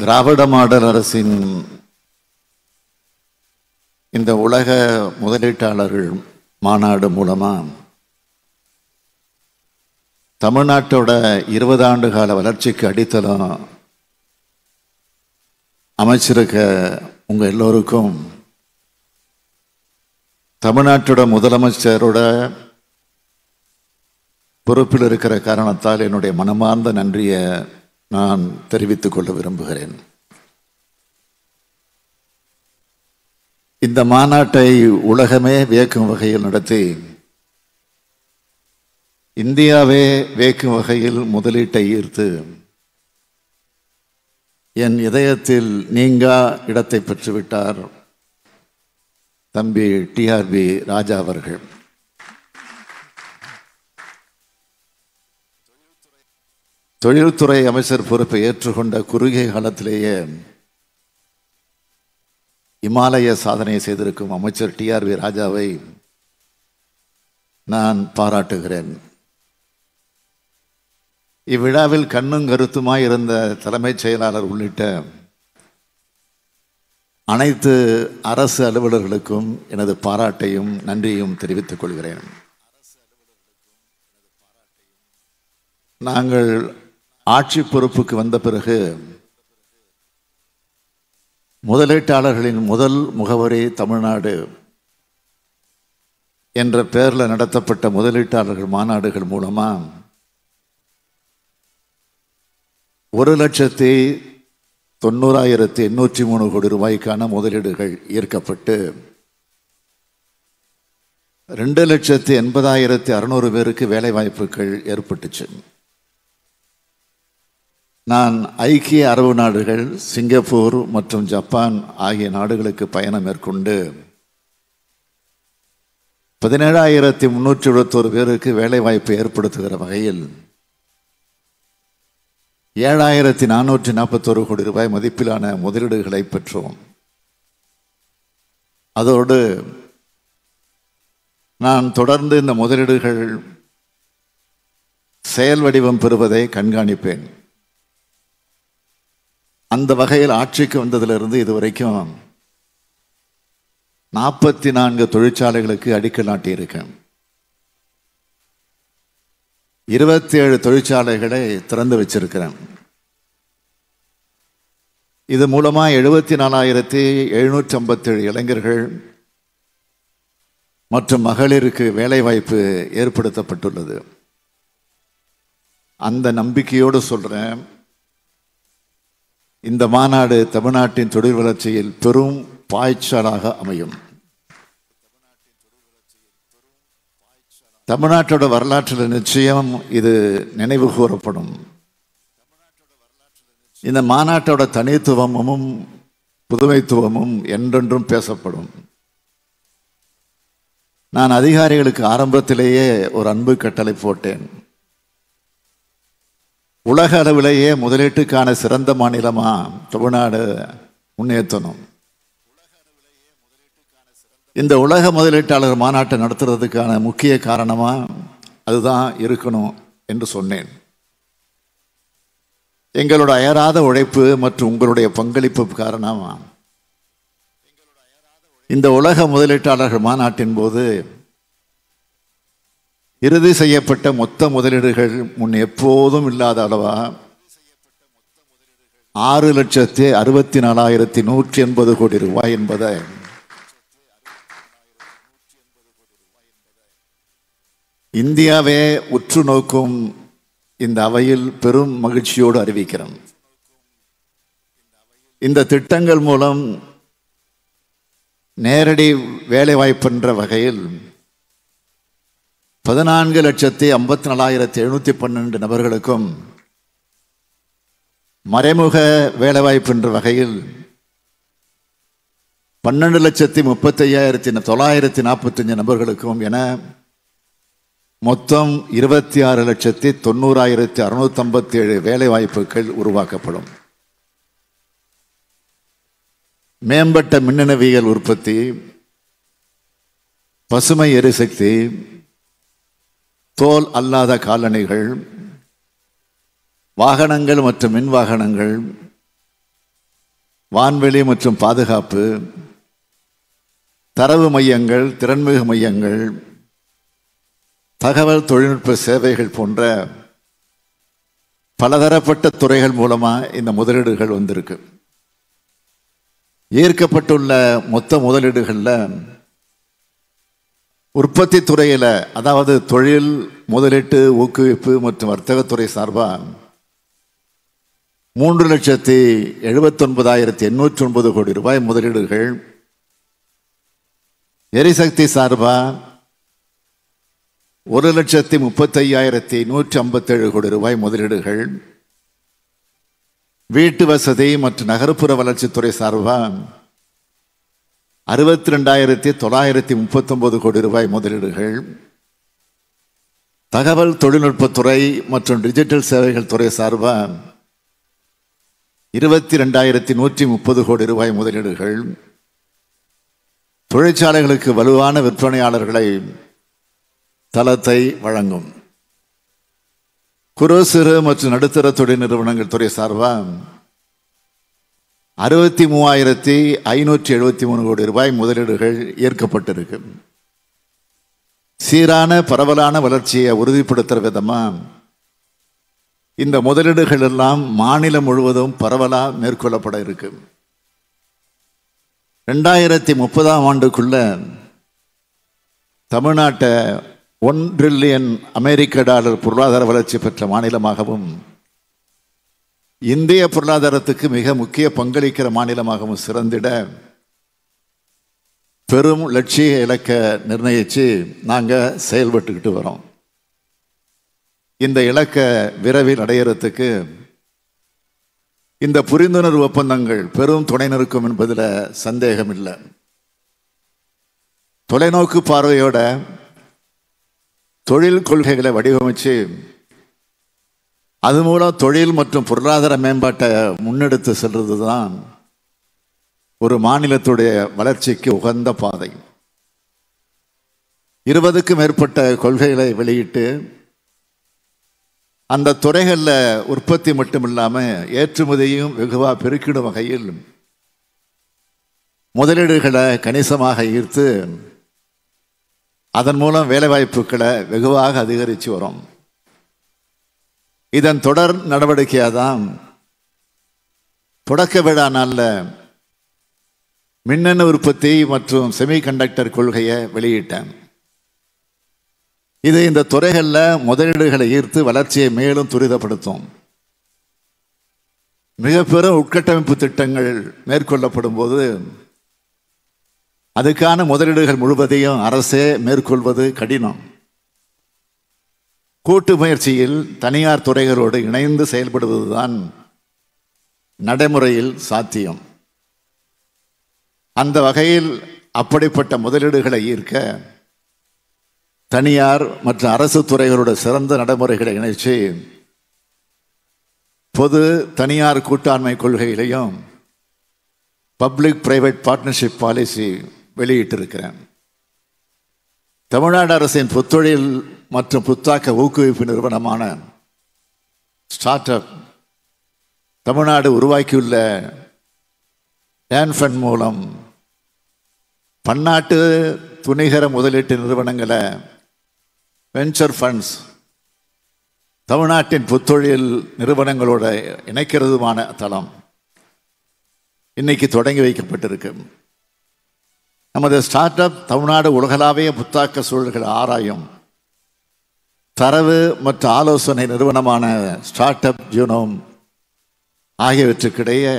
திராவிட model அரசின் இந்த உலக முதலீட்டாளர்கள் மாநாடு மூலமாக தமிழ்நாட்டோட இருபது ஆண்டு கால வளர்ச்சிக்கு அடித்தளம் அமைச்சிருக்க உங்கள் எல்லோருக்கும் தமிழ்நாட்டோட முதலமைச்சரோட பொறுப்பில் இருக்கிற காரணத்தால் என்னுடைய மனமார்ந்த நன்றியை நான் தெரிவித்துக் கொள்ள விரும்புகிறேன் இந்த மாநாட்டை உலகமே வியக்கும் வகையில் நடத்தி இந்தியாவே வேக்கும் வகையில் முதலீட்டை ஈர்த்து என் இதயத்தில் நீங்கா இடத்தை பெற்றுவிட்டார் தம்பி டிஆர்பி ராஜா அவர்கள் தொழில்துறை அமைச்சர் பொறுப்பை ஏற்றுக்கொண்ட குறுகிய காலத்திலேயே இமாலய சாதனையை செய்திருக்கும் அமைச்சர் டிஆர்வி ராஜாவை நான் பாராட்டுகிறேன் இவ்விழாவில் கண்ணும் கருத்துமாய் இருந்த தலைமைச் செயலாளர் உள்ளிட்ட அனைத்து அரசு அலுவலர்களுக்கும் எனது பாராட்டையும் நன்றியும் தெரிவித்துக் கொள்கிறேன் நாங்கள் ஆட்சி பொறுப்புக்கு வந்த பிறகு முதலீட்டாளர்களின் முதல் முகவரி தமிழ்நாடு என்ற பெயரில் நடத்தப்பட்ட முதலீட்டாளர்கள் மாநாடுகள் மூலமாக ஒரு லட்சத்தி தொண்ணூறாயிரத்தி எண்ணூற்றி மூணு கோடி ரூபாய்க்கான முதலீடுகள் ஈர்க்கப்பட்டு ரெண்டு லட்சத்தி எண்பதாயிரத்தி அறுநூறு பேருக்கு வேலைவாய்ப்புகள் ஏற்பட்டுச்சு நான் ஐக்கிய அரபு நாடுகள் சிங்கப்பூர் மற்றும் ஜப்பான் ஆகிய நாடுகளுக்கு பயணம் மேற்கொண்டு பதினேழாயிரத்தி முன்னூற்றி எழுபத்தோரு பேருக்கு வேலைவாய்ப்பு ஏற்படுத்துகிற வகையில் ஏழாயிரத்தி நானூற்றி நாற்பத்தோரு கோடி ரூபாய் மதிப்பிலான முதலீடுகளை பெற்றோம் அதோடு நான் தொடர்ந்து இந்த முதலீடுகள் செயல் வடிவம் பெறுவதை கண்காணிப்பேன் அந்த வகையில் ஆட்சிக்கு வந்ததிலிருந்து இது வரைக்கும் நாற்பத்தி நான்கு தொழிற்சாலைகளுக்கு அடிக்கல் நாட்டியிருக்கேன் இருபத்தி ஏழு தொழிற்சாலைகளை திறந்து வச்சிருக்கிறேன் இது மூலமாக எழுபத்தி நாலாயிரத்தி எழுநூற்றி ஐம்பத்தேழு இளைஞர்கள் மற்றும் மகளிருக்கு வேலைவாய்ப்பு ஏற்படுத்தப்பட்டுள்ளது அந்த நம்பிக்கையோடு சொல்கிறேன் இந்த மாநாடு தமிழ்நாட்டின் தொழில் வளர்ச்சியில் பெரும் பாய்ச்சலாக அமையும் தமிழ்நாட்டோட வரலாற்றில் நிச்சயம் இது நினைவு கூறப்படும் இந்த மாநாட்டோட தனித்துவமும் புதுமைத்துவமும் என்றென்றும் பேசப்படும் நான் அதிகாரிகளுக்கு ஆரம்பத்திலேயே ஒரு அன்பு கட்டளை போட்டேன் உலக அளவிலேயே முதலீட்டுக்கான சிறந்த மாநிலமாக தமிழ்நாடு முன்னேற்றணும் இந்த உலக முதலீட்டாளர் மாநாட்டை நடத்துறதுக்கான முக்கிய காரணமாக அதுதான் இருக்கணும் என்று சொன்னேன் எங்களோட அயராத உழைப்பு மற்றும் உங்களுடைய பங்களிப்பு காரணமாக இந்த உலக முதலீட்டாளர்கள் மாநாட்டின் போது இறுதி செய்யப்பட்ட மொத்த முதலீடுகள் முன் எப்போதும் இல்லாத அளவா ஆறு லட்சத்தி அறுபத்தி நாலாயிரத்தி நூற்றி எண்பது கோடி ரூபாய் என்பதை இந்தியாவே உற்று நோக்கும் இந்த அவையில் பெரும் மகிழ்ச்சியோடு அறிவிக்கிறோம் இந்த திட்டங்கள் மூலம் நேரடி வேலைவாய்ப்புன்ற வகையில் பதினான்கு லட்சத்தி ஐம்பத்தி நாலாயிரத்தி எழுநூற்றி பன்னெண்டு நபர்களுக்கும் மறைமுக வேலைவாய்ப்பு என்ற வகையில் பன்னெண்டு லட்சத்தி முப்பத்தையாயிரத்தி தொள்ளாயிரத்தி நாற்பத்தஞ்சு நபர்களுக்கும் என மொத்தம் இருபத்தி ஆறு லட்சத்தி தொண்ணூறாயிரத்தி அறுநூத்தம்பத்தி ஏழு வேலைவாய்ப்புகள் உருவாக்கப்படும் மேம்பட்ட மின்னணுவியல் உற்பத்தி பசுமை எரிசக்தி தோல் அல்லாத காலணிகள் வாகனங்கள் மற்றும் மின் வாகனங்கள் வான்வெளி மற்றும் பாதுகாப்பு தரவு மையங்கள் திறன்மிகு மையங்கள் தகவல் தொழில்நுட்ப சேவைகள் போன்ற பலதரப்பட்ட துறைகள் மூலமாக இந்த முதலீடுகள் வந்திருக்கு ஈர்க்கப்பட்டுள்ள மொத்த முதலீடுகளில் உற்பத்தி துறையில் அதாவது தொழில் முதலீட்டு ஊக்குவிப்பு மற்றும் வர்த்தகத்துறை சார்பாக மூன்று லட்சத்தி எழுபத்தொன்பதாயிரத்தி எண்ணூற்றி ஒன்பது கோடி ரூபாய் முதலீடுகள் எரிசக்தி சார்பாக ஒரு லட்சத்தி முப்பத்தையாயிரத்தி நூற்றி ஐம்பத்தேழு கோடி ரூபாய் முதலீடுகள் வீட்டு வசதி மற்றும் நகர்ப்புற வளர்ச்சித்துறை சார்பாக அறுபத்தி ரெண்டாயிரத்தி தொள்ளாயிரத்தி முப்பத்தொம்போது கோடி ரூபாய் முதலீடுகள் தகவல் தொழில்நுட்பத்துறை மற்றும் டிஜிட்டல் சேவைகள் துறை சார்பாக இருபத்தி ரெண்டாயிரத்தி நூற்றி முப்பது கோடி ரூபாய் முதலீடுகள் தொழிற்சாலைகளுக்கு வலுவான விற்பனையாளர்களை தளத்தை வழங்கும் குறு சிறு மற்றும் நடுத்தர தொழில் நிறுவனங்கள் துறை சார்பாக அறுபத்தி மூவாயிரத்தி ஐநூற்றி எழுபத்தி மூணு கோடி ரூபாய் முதலீடுகள் ஏற்கப்பட்டிருக்கு சீரான பரவலான வளர்ச்சியை உறுதிப்படுத்துகிற விதமாக இந்த முதலீடுகள் எல்லாம் மாநிலம் முழுவதும் பரவலாக மேற்கொள்ளப்பட இருக்கு ரெண்டாயிரத்தி முப்பதாம் ஆண்டுக்குள்ள தமிழ்நாட்டை ஒன் ட்ரில்லியன் அமெரிக்க டாலர் பொருளாதார வளர்ச்சி பெற்ற மாநிலமாகவும் இந்திய பொருளாதாரத்துக்கு மிக முக்கிய பங்களிக்கிற மாநிலமாகவும் சிறந்திட பெரும் லட்சிய இலக்க நிர்ணயித்து நாங்கள் செயல்பட்டுக்கிட்டு வரோம் இந்த இலக்கை விரைவில் அடையிறதுக்கு இந்த புரிந்துணர்வு ஒப்பந்தங்கள் பெரும் துணை நிற்கும் என்பதில் சந்தேகம் இல்லை தொலைநோக்கு பார்வையோட தொழில் கொள்கைகளை வடிவமைச்சு அது மூலம் தொழில் மற்றும் பொருளாதார மேம்பாட்டை முன்னெடுத்து செல்வது தான் ஒரு மாநிலத்துடைய வளர்ச்சிக்கு உகந்த பாதை இருபதுக்கும் மேற்பட்ட கொள்கைகளை வெளியிட்டு அந்த துறைகளில் உற்பத்தி மட்டும் இல்லாமல் ஏற்றுமதியும் வெகுவாக பெருக்கிடும் வகையில் முதலீடுகளை கணிசமாக ஈர்த்து அதன் மூலம் வேலைவாய்ப்புகளை வெகுவாக அதிகரித்து வரும் இதன் தொடர் நடவடிக்கையாக தான் தொடக்க விழா நாளில் மின்னணு உற்பத்தி மற்றும் செமிகண்டக்டர் கொள்கையை வெளியிட்டேன் இது இந்த துறைகளில் முதலீடுகளை ஈர்த்து வளர்ச்சியை மேலும் துரிதப்படுத்தும் மிக பெரும் உட்கட்டமைப்பு திட்டங்கள் மேற்கொள்ளப்படும் போது அதுக்கான முதலீடுகள் முழுவதையும் அரசே மேற்கொள்வது கடினம் கூட்டு முயற்சியில் தனியார் துறைகளோடு இணைந்து செயல்படுவதுதான் நடைமுறையில் சாத்தியம் அந்த வகையில் அப்படிப்பட்ட முதலீடுகளை ஈர்க்க தனியார் மற்றும் அரசு துறைகளோட சிறந்த நடைமுறைகளை இணைச்சு பொது தனியார் கூட்டாண்மை கொள்கையிலையும் பப்ளிக் பிரைவேட் பார்ட்னர்ஷிப் பாலிசி வெளியிட்டிருக்கிறேன் தமிழ்நாடு அரசின் புத்தொழில் மற்றும் புத்தாக்க ஊக்குவிப்பு நிறுவனமான ஸ்டார்ட் அப் தமிழ்நாடு உருவாக்கியுள்ள டேன்ஃபன் மூலம் பன்னாட்டு துணிகர முதலீட்டு நிறுவனங்களை வெஞ்சர் ஃபண்ட்ஸ் தமிழ்நாட்டின் புத்தொழில் நிறுவனங்களோட இணைக்கிறதுமான தளம் இன்னைக்கு தொடங்கி வைக்கப்பட்டிருக்கு நமது ஸ்டார்ட் அப் தமிழ்நாடு உலகளாவிய புத்தாக்க சூழல்கள் ஆராயும் தரவு மற்றும் ஆலோசனை நிறுவனமான ஸ்டார்ட் அப் ஜூனோம் ஆகியவற்றுக்கிடையே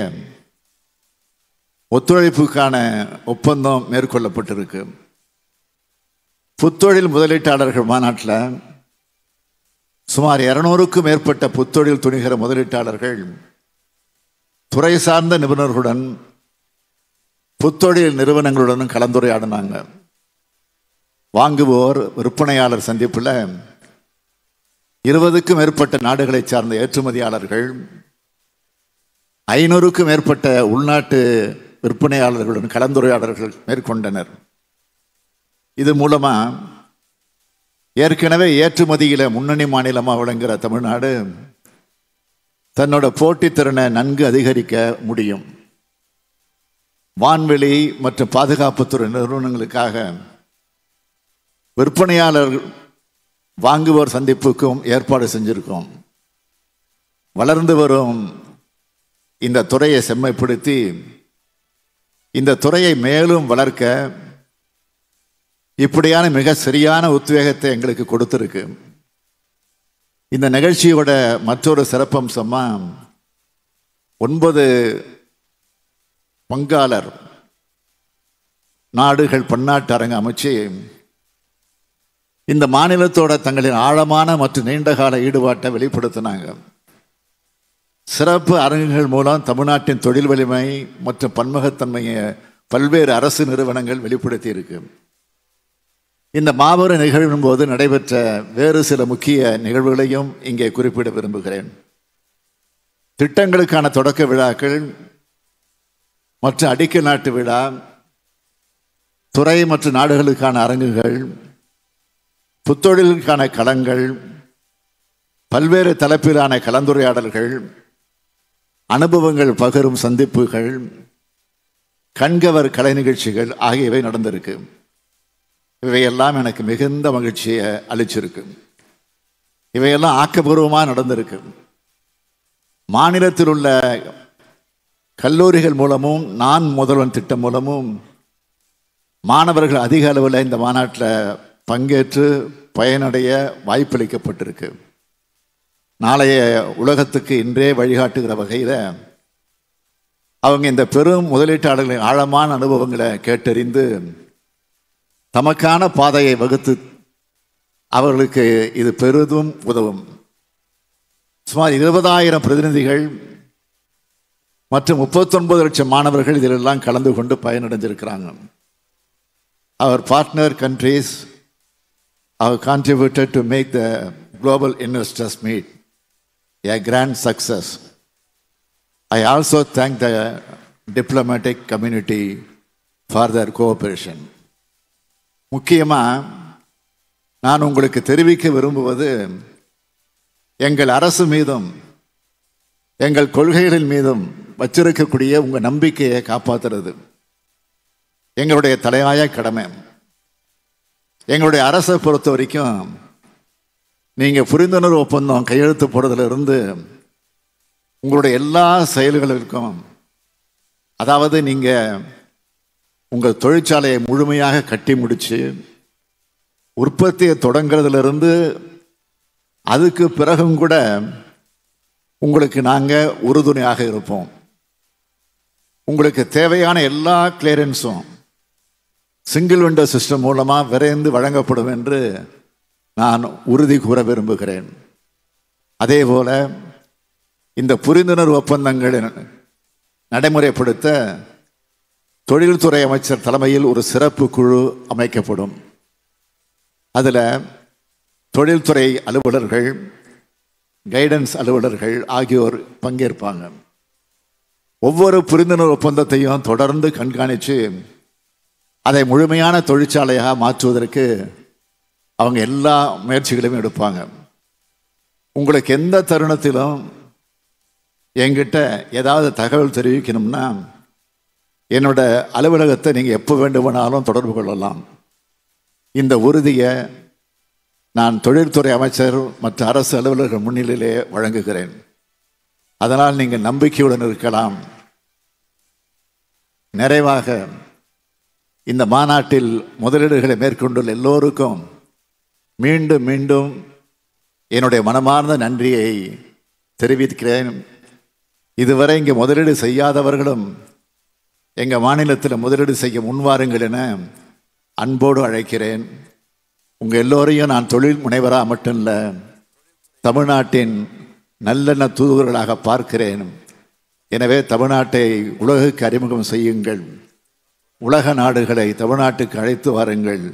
ஒத்துழைப்புக்கான ஒப்பந்தம் மேற்கொள்ளப்பட்டிருக்கு புத்தொழில் முதலீட்டாளர்கள் மாநாட்டில் சுமார் இருநூறுக்கும் மேற்பட்ட புத்தொழில் துணிகர முதலீட்டாளர்கள் துறை சார்ந்த நிபுணர்களுடன் புத்தொழில் நிறுவனங்களுடனும் கலந்துரையாடினாங்க வாங்குவோர் விற்பனையாளர் சந்திப்பில் இருபதுக்கும் மேற்பட்ட நாடுகளை சார்ந்த ஏற்றுமதியாளர்கள் ஐநூறுக்கும் மேற்பட்ட உள்நாட்டு விற்பனையாளர்களுடன் கலந்துரையாளர்கள் மேற்கொண்டனர் இது மூலமாக ஏற்கனவே ஏற்றுமதியில் முன்னணி மாநிலமாக விளங்குகிற தமிழ்நாடு தன்னோட போட்டித்திறனை நன்கு அதிகரிக்க முடியும் வான்வெளி மற்றும் பாதுகாப்புத்துறை நிறுவனங்களுக்காக விற்பனையாளர்கள் வாங்குவோர் சந்திப்புக்கும் ஏற்பாடு செஞ்சுருக்கோம் வளர்ந்து வரும் இந்த துறையை செம்மைப்படுத்தி இந்த துறையை மேலும் வளர்க்க இப்படியான மிக சரியான உத்வேகத்தை எங்களுக்கு கொடுத்துருக்கு இந்த நிகழ்ச்சியோட மற்றொரு சிறப்பம்சமாக ஒன்பது பங்காளர் நாடுகள் பன்னாட்டு அரங்கு அமைச்சு இந்த மாநிலத்தோட தங்களின் ஆழமான மற்றும் நீண்டகால ஈடுபாட்டை வெளிப்படுத்தினாங்க சிறப்பு அரங்குகள் மூலம் தமிழ்நாட்டின் தொழில் வலிமை மற்றும் பன்முகத்தன்மையை பல்வேறு அரசு நிறுவனங்கள் வெளிப்படுத்தி இருக்கு இந்த மாபெரும் நிகழ்வின் போது நடைபெற்ற வேறு சில முக்கிய நிகழ்வுகளையும் இங்கே குறிப்பிட விரும்புகிறேன் திட்டங்களுக்கான தொடக்க விழாக்கள் மற்றும் அடிக்கல் நாட்டு விழா துறை மற்றும் நாடுகளுக்கான அரங்குகள் புத்தொழிலுக்கான களங்கள் பல்வேறு தலைப்பிலான கலந்துரையாடல்கள் அனுபவங்கள் பகரும் சந்திப்புகள் கண்கவர் கலை நிகழ்ச்சிகள் ஆகியவை நடந்திருக்கு இவையெல்லாம் எனக்கு மிகுந்த மகிழ்ச்சியை அளிச்சிருக்கு இவையெல்லாம் ஆக்கப்பூர்வமாக நடந்திருக்கு மாநிலத்தில் உள்ள கல்லூரிகள் மூலமும் நான் முதல்வன் திட்டம் மூலமும் மாணவர்கள் அதிக அளவில் இந்த மாநாட்டில் பங்கேற்று பயனடைய வாய்ப்பளிக்கப்பட்டிருக்கு நாளைய உலகத்துக்கு இன்றே வழிகாட்டுகிற வகையில் அவங்க இந்த பெரும் முதலீட்டாளர்களின் ஆழமான அனுபவங்களை கேட்டறிந்து தமக்கான பாதையை வகுத்து அவர்களுக்கு இது பெரிதும் உதவும் சுமார் இருபதாயிரம் பிரதிநிதிகள் மற்றும் முப்பத்தொன்பது லட்சம் மாணவர்கள் இதிலெல்லாம் கலந்து கொண்டு பயனடைஞ்சிருக்கிறாங்க அவர் partner countries have contributed to make the Global Investors Meet a grand success. I also thank the diplomatic community for their cooperation. முக்கியமாக நான் உங்களுக்கு தெரிவிக்க விரும்புவது எங்கள் அரசு மீதும் எங்கள் கொள்கைகளின் மீதும் வச்சிருக்கக்கூடிய உங்கள் நம்பிக்கையை காப்பாற்றுறது எங்களுடைய தலைவாய கடமை எங்களுடைய அரசை பொறுத்த வரைக்கும் நீங்கள் புரிந்துணர்வு ஒப்பந்தம் கையெழுத்து போடுறதுல இருந்து உங்களுடைய எல்லா செயல்களுக்கும் அதாவது நீங்கள் உங்கள் தொழிற்சாலையை முழுமையாக கட்டி முடித்து உற்பத்தியை தொடங்கிறதுலேருந்து அதுக்கு பிறகும் கூட உங்களுக்கு நாங்கள் உறுதுணையாக இருப்போம் உங்களுக்கு தேவையான எல்லா கிளியரன்ஸும் சிங்கிள் விண்டோ சிஸ்டம் மூலமாக விரைந்து வழங்கப்படும் என்று நான் உறுதி கூற விரும்புகிறேன் அதே போல இந்த புரிந்துணர்வு ஒப்பந்தங்களின் நடைமுறைப்படுத்த தொழில்துறை அமைச்சர் தலைமையில் ஒரு சிறப்பு குழு அமைக்கப்படும் அதில் தொழில்துறை அலுவலர்கள் கைடன்ஸ் அலுவலர்கள் ஆகியோர் பங்கேற்பாங்க ஒவ்வொரு புரிந்துணர்வு ஒப்பந்தத்தையும் தொடர்ந்து கண்காணித்து அதை முழுமையான தொழிற்சாலையாக மாற்றுவதற்கு அவங்க எல்லா முயற்சிகளையும் எடுப்பாங்க உங்களுக்கு எந்த தருணத்திலும் என்கிட்ட ஏதாவது தகவல் தெரிவிக்கணும்னா என்னோடய அலுவலகத்தை நீங்கள் எப்போ வேண்டுமானாலும் தொடர்பு கொள்ளலாம் இந்த உறுதியை நான் தொழில்துறை அமைச்சர் மற்ற அரசு அலுவலர்கள் முன்னிலையிலே வழங்குகிறேன் அதனால் நீங்கள் நம்பிக்கையுடன் இருக்கலாம் நிறைவாக இந்த மாநாட்டில் முதலீடுகளை மேற்கொண்டுள்ள எல்லோருக்கும் மீண்டும் மீண்டும் என்னுடைய மனமார்ந்த நன்றியை தெரிவிக்கிறேன் இதுவரை இங்கே முதலீடு செய்யாதவர்களும் எங்கள் மாநிலத்தில் முதலீடு செய்ய முன்வாருங்கள் என அன்போடு அழைக்கிறேன் உங்கள் எல்லோரையும் நான் தொழில் முனைவராக மட்டும் இல்லை தமிழ்நாட்டின் நல்லெண்ண தூதுவர்களாக பார்க்கிறேன் எனவே தமிழ்நாட்டை உலகுக்கு அறிமுகம் செய்யுங்கள் உலக நாடுகளை தமிழ்நாட்டுக்கு அழைத்து வாருங்கள்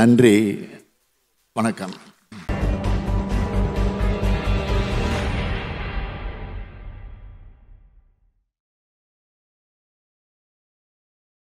நன்றி வணக்கம்